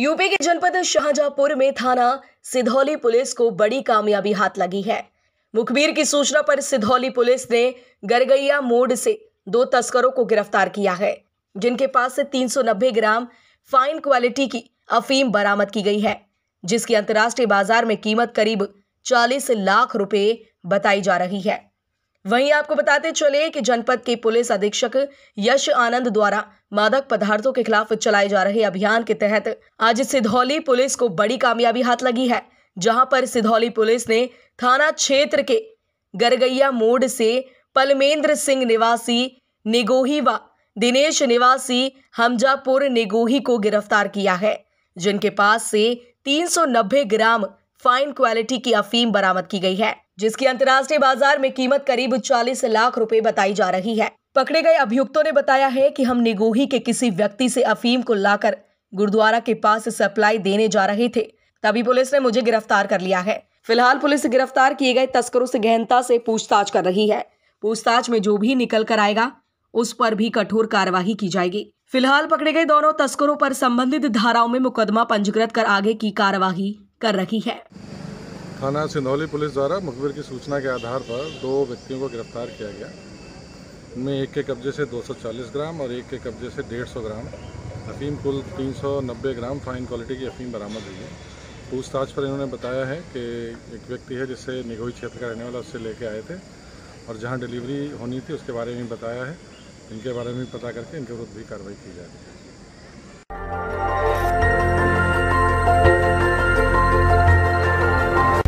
UP के जनपद शाहजहांपुर में थाना सिधौली पुलिस को बड़ी कामयाबी हाथ लगी है मुखबिर की सूचना पर सिधौली पुलिस ने गरगैया मोड़ से दो तस्करों को गिरफ्तार किया है जिनके पास से 390 ग्राम फाइन क्वालिटी की अफीम बरामद की गई है जिसकी अंतर्राष्ट्रीय बाजार में कीमत करीब 40 लाख रुपए बताई जा रही है वहीं आपको बताते चले कि जनपद के पुलिस अधीक्षक यश आनंद द्वारा मादक पदार्थों के खिलाफ चलाए जा रहे अभियान के तहत आज सिधौली पुलिस को बड़ी कामयाबी हाथ लगी है जहां पर सिधौली पुलिस ने थाना क्षेत्र के गरगैया मोड़ से पलमेंद्र सिंह निवासी निगोही व दिनेश निवासी हमजापुर निगोही को गिरफ्तार किया है जिनके पास से तीन ग्राम फाइन क्वालिटी की अफीम बरामद की गई है जिसकी अंतर्राष्ट्रीय बाजार में कीमत करीब चालीस लाख रुपए बताई जा रही है पकड़े गए अभियुक्तों ने बताया है कि हम निगोही के किसी व्यक्ति से अफीम को लाकर गुरुद्वारा के पास सप्लाई देने जा रहे थे तभी पुलिस ने मुझे गिरफ्तार कर लिया है फिलहाल पुलिस गिरफ्तार किए गए तस्करों से गहनता से पूछताछ कर रही है पूछताछ में जो भी निकल कर आएगा उस पर भी कठोर कार्यवाही की जाएगी फिलहाल पकड़े गए दोनों तस्करों पर संबंधित धाराओं में मुकदमा पंजीकृत कर आगे की कार्यवाही कर रही है थाना सिंधौली पुलिस द्वारा मुखबिर की सूचना के आधार पर दो व्यक्तियों को गिरफ्तार किया गया उनमें एक के कब्जे से 240 ग्राम और एक के कब्जे से 150 ग्राम अफीम कुल 390 ग्राम फाइन क्वालिटी की अफीम बरामद हुई है पूछताछ पर इन्होंने बताया है कि एक व्यक्ति है जिससे निगोई क्षेत्र का रहने वाला उससे लेके आए थे और जहाँ डिलीवरी होनी थी उसके बारे में बताया है इनके बारे में पता करके इनके विरुद्ध भी कार्रवाई की जा रही है